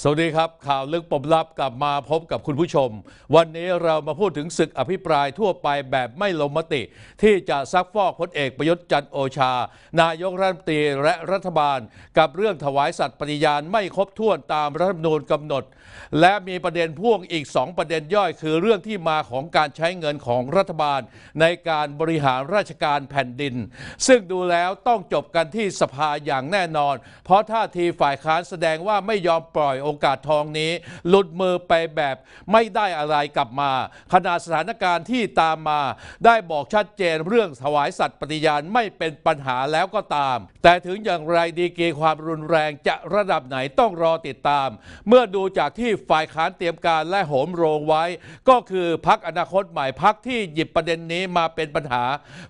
สวัสดีครับข่าวลึกปมลับกลับมาพบกับคุณผู้ชม วันนี้เรามาพูดถึงศึกอภิปรายทั่วไปแบบไม่ลงมติ ที่จะซักฟอกพลเอกประยุทธ์จันโอชา นายกรัฐมนตรีและรัฐบาล กับเรื่องถวายสัตว์ปฏิญาณไม่ครบถ้วนตามรัฐธรรมนูญกำหนด และมีประเด็นพ่วงอีก 2 ประเด็นย่อยคือเรื่องที่มาของการใช้เงินของรัฐบาล ในการบริหารราชการแผ่นดิน ซึ่งดูแล้วต้องจบกันที่สภาอย่างแน่นอน เพราะท่าทีฝ่ายค้านแสดงว่าไม่ยอมปล่อยโอกาสทองนี้ หลุดมือไปแบบไม่ได้อะไรกลับมาขณะสถานการณ์ที่ตามมา ได้บอกชัดเจนเรื่องถวายสัตว์ปฏิญาณไม่เป็นปัญหาแล้วก็ตาม แต่ถึงอย่างไร ดีกีความรุนแรงจะระดับไหนต้องรอติดตาม เมื่อดูจากที่ฝ่ายค้านเตรียมการและโหมโรงไว้ ก็คือพักอนาคตใหม่พักที่หยิบประเด็นนี้มาเป็นปัญหา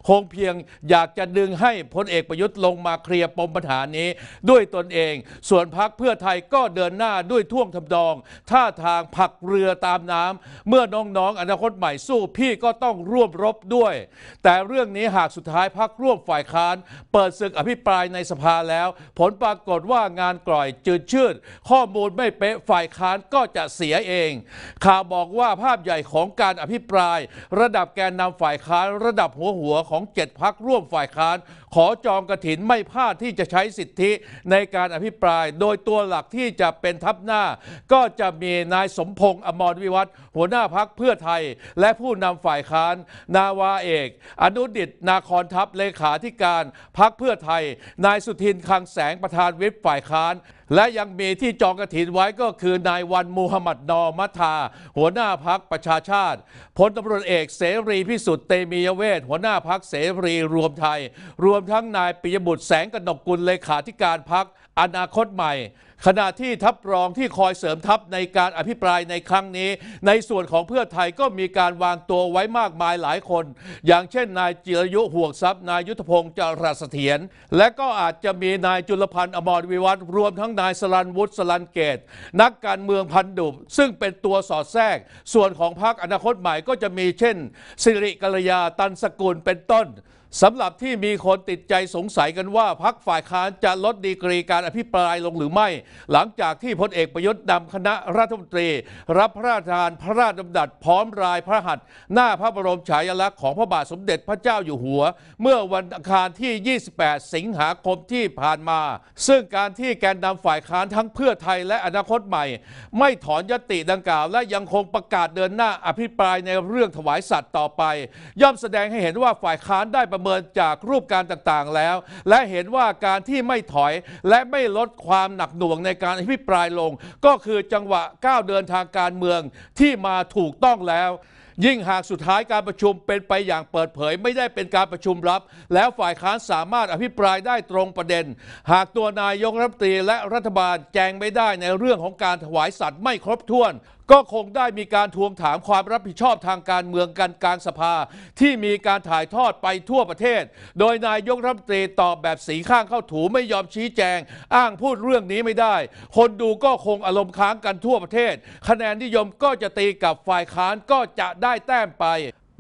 คงเพียงอยากจะดึงให้พลเอกประยุทธ์ลงมาเคลียร์ปมปัญหานี้ ด้วยตนเอง ส่วนพักเพื่อไทยก็เดินหน้าด้วยท่วงทำนอง ท่าทางผักเรือตามน้ำ เมื่อน้องๆอนาคตใหม่สู้พี่ก็ต้องร่วมรบด้วย แต่เรื่องนี้หากสุดท้ายพักร่วมฝ่ายค้าน เปิดศึกอภิปรายในสภาแล้ว ผลปรากฏว่างานกล่อยจืดชืดข้อมูลไม่เป๊ะฝ่ายค้านก็จะเสียเอง ข่าวบอกว่าภาพใหญ่ของการอภิปราย ระดับแกนนำฝ่ายค้าน ระดับหัวหัวของเจ็ดพักร่วมฝ่ายค้านขอจองกระถินไม่พลาดที่จะใช้สิทธิในการอภิปราย โดยตัวหลักที่จะเป็นทัพหน้า ก็จะมีนายสมพงษ์อมรวิวัฒหัวหน้าพักเพื่อไทย และผู้นำฝ่ายค้าน นาวาเอก อนุดิตนาคอนทัพเลขาธิการพักเพื่อไทย นายสุทินคังแสงประธานวิปฝ่ายค้านและยังมีที่จองกระถินไว้ก็คือนายวันมูฮัมหมัดนอมัทา หัวหน้าพักประชาชาติพลตำรวจเอกเสรีพิสุทธิ์เตมียเวทหัวหน้าพักเสรีรวมไทย รวมทั้งนายปิยบุตรแสงกนกกุลเลขาธิการพักอนาคตใหม่ขณะที่ทัพรองที่คอยเสริมทัพในการอภิปรายในครั้งนี้ ในส่วนของเพื่อไทยก็มีการวางตัวไว้มากมายหลายคน อย่างเช่น นายจิรยุห่วงทรัพย์ นายยุทธพงศ์จรัสเถียรและก็อาจจะมีนายจุลพันธ์อมรวิวัฒน์รวมทั้งนายสลันวุฒิสลันเกต นักการเมืองพันดุบซึ่งเป็นตัวสอดแทรก ส่วนของพรรคอนาคตใหม่ก็จะมีเช่นสิริกัลยาตันสกุลเป็นต้นสำหรับที่มีคนติดใจสงสัยกันว่าพักฝ่ายค้านจะลดดีกรีการอภิปรายลงหรือไม่ หลังจากที่พลเอกประยุทธ์นำคณะรัฐมนตรี รับพระราชทานพระราชดำรัสพร้อมรายพระหัตถ์หน้าพระบรมฉายาลักษณ์ของพระบาทสมเด็จพระเจ้าอยู่หัว เมื่อวันอังคารที่ 28 สิงหาคมที่ผ่านมา ซึ่งการที่แกนนำฝ่ายค้านทั้งเพื่อไทยและอนาคตใหม่ ไม่ถอนยติดังกล่าวและยังคงประกาศเดินหน้าอภิปรายในเรื่องถวายสัตว์ต่อไป ย่อมแสดงให้เห็นว่าฝ่ายค้านได้ประเมินจากรูปการต่างๆแล้ว และเห็นว่าการที่ไม่ถอยและไม่ลดความหนักหน่วงในการอภิปรายลง ก็คือจังหวะก้าวเดินทางการเมืองที่มาถูกต้องแล้ว ยิ่งหากสุดท้ายการประชุมเป็นไปอย่างเปิดเผยไม่ได้เป็นการประชุมลับ แล้วฝ่ายค้านสามารถอภิปรายได้ตรงประเด็น หากตัวนายกรัฐมนตรีและรัฐบาลแจงไม่ได้ในเรื่องของการถวายสัตว์ไม่ครบถ้วนก็คงได้มีการทวงถามความรับผิดชอบทางการเมืองกันกลางสภา ที่มีการถ่ายทอดไปทั่วประเทศ โดยนายกรัฐมนตรีตอบแบบสีข้างเข้าถูไม่ยอมชี้แจง อ้างพูดเรื่องนี้ไม่ได้ คนดูก็คงอารมณ์ค้างกันทั่วประเทศ คะแนนนิยมก็จะตีกับฝ่ายค้านก็จะได้แต้มไป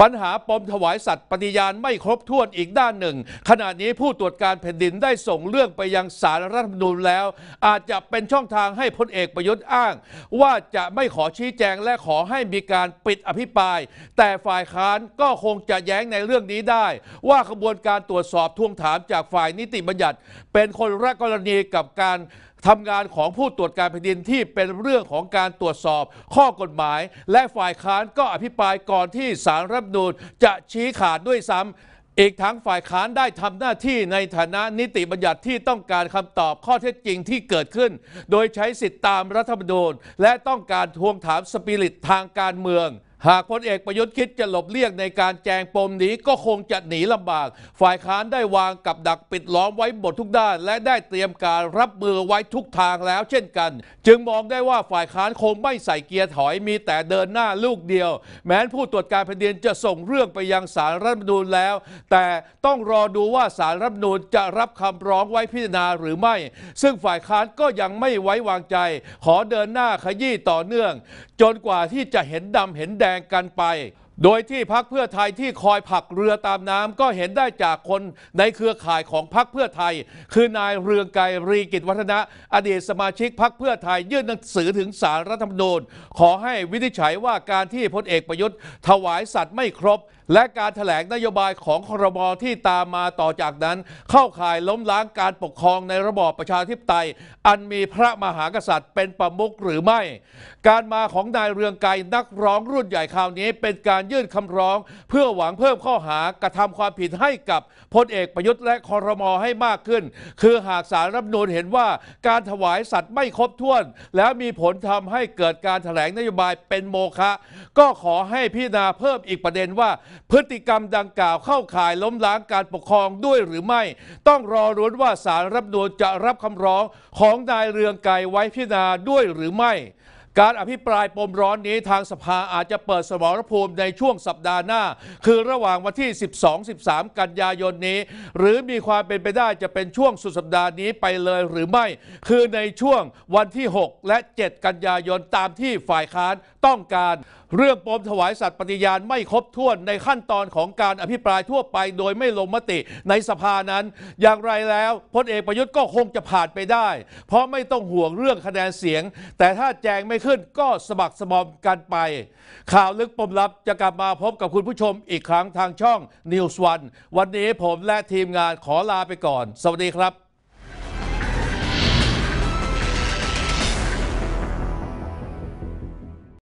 ปัญหาปมถวายสัตว์ปฏิญาณไม่ครบถ้วนอีกด้านหนึ่ง ขณะนี้ผู้ตรวจการแผ่นดินได้ส่งเรื่องไปยังสารรัฐธรรมนูญแล้ว อาจจะเป็นช่องทางให้พลเอกประยุทธ์อ้าง ว่าจะไม่ขอชี้แจงและขอให้มีการปิดอภิปราย แต่ฝ่ายค้านก็คงจะแย้งในเรื่องนี้ได้ ว่าขบวนการตรวจสอบทวงถามจากฝ่ายนิติบัญญัติ เป็นคนละกรณีกับการทำงานของผู้ตรวจการแผ่นดินที่เป็นเรื่องของการตรวจสอบข้อกฎหมายและฝ่ายค้านก็อภิปรายก่อนที่สารรับนูนจะชี้ขาดด้วยซ้ำ อีกทั้งฝ่ายค้านได้ทำหน้าที่ในฐานะนิติบัญญัติที่ต้องการคำตอบข้อเท็จจริงที่เกิดขึ้นโดยใช้สิทธิตามรัฐธรรมนูญและต้องการทวงถามสปิริตทางการเมืองหากพลเอกประยุทธ์คิดจะหลบเลี่ยงในการแจงปมนี้ก็คงจะหนีลำบากฝ่ายค้านได้วางกับดักปิดล้อมไว้หมดทุกด้านและได้เตรียมการรับมือไว้ทุกทางแล้วเช่นกันจึงมองได้ว่าฝ่ายค้านคงไม่ใส่เกียร์ถอยมีแต่เดินหน้าลูกเดียวแม้นผู้ตรวจการแผ่นดินจะส่งเรื่องไปยังสารรัฐมนูญแล้วแต่ต้องรอดูว่าสารรัฐมนูญจะรับคำร้องไว้พิจารณาหรือไม่ซึ่งฝ่ายค้านก็ยังไม่ไว้วางใจขอเดินหน้าขยี้ต่อเนื่องจนกว่าที่จะเห็นดำเห็นแดงกันไป โดยที่พักเพื่อไทยที่คอยผักเรือตามน้ำก็เห็นได้จากคนในเครือข่ายของพักเพื่อไทย คือนายเรืองไกรรีกิจวัฒนะอดีตสมาชิกพักเพื่อไทยยื่นหนังสือถึงสารรัฐธรรมนูญขอให้วินิจฉัยว่าการที่พลเอกประยุทธ์ถวายสัตว์ไม่ครบและการถแถลงนโยบายของครมที่ตามมาต่อจากนั้นเข้าข่ายล้มล้างการปกครองในระบอบประชาธิปไตยอันมีพระมหากษัตริย์เป็นประมุขหรือไม่ การมาของนายเรืองไกรนักร้องรุ่นใหญ่คราวนี้ เป็นการยื่นคำร้อง เพื่อหวังเพิ่มข้อหากระทำความผิดให้กับพลเอกประยุทธ์และคอรมอให้มากขึ้น คือหากสารรับนูนเห็นว่าการถวายสัตว์ไม่ครบถ้วน แล้วมีผลทำให้เกิดการถแถลงนโยบายเป็นโมฆะก็ขอให้พิจารณาเพิ่มอีกประเด็นว่าพฤติกรรมดังกล่าวเข้าข่ายล้มล้างการปกครองด้วยหรือไม่ ต้องรอรุ้นว่าสารรับนูนจะรับคำร้องของนายเรืองไกรไว้พิจารณาด้วยหรือไม่ การอภิปรายปมร้อนนี้ทางสภาอาจจะเปิดสมรภูมิในช่วงสัปดาห์หน้า คือระหว่างวันที่ 12-13 กันยายนนี้ หรือมีความเป็นไปได้จะเป็นช่วงสุดสัปดาห์นี้ไปเลยหรือไม่ คือในช่วงวันที่6และ7 กันยายนตามที่ฝ่ายค้านต้องการเรื่องปมถวายสัตว์ปฏิญาณไม่ครบถ้วนในขั้นตอนของการอภิปรายทั่วไปโดยไม่ลงมติในสภานั้น อย่างไรแล้วพลเอกประยุทธ์ก็คงจะผ่านไปได้ เพราะไม่ต้องห่วงเรื่องคะแนนเสียง แต่ถ้าแจงไม่ขึ้นก็สมักสมอมกันไป ข่าวลึกปมลับจะกลับมาพบกับคุณผู้ชมอีกครั้งทางช่อง News วันวันนี้ผมและทีมงานขอลาไปก่อน สวัสดีครับ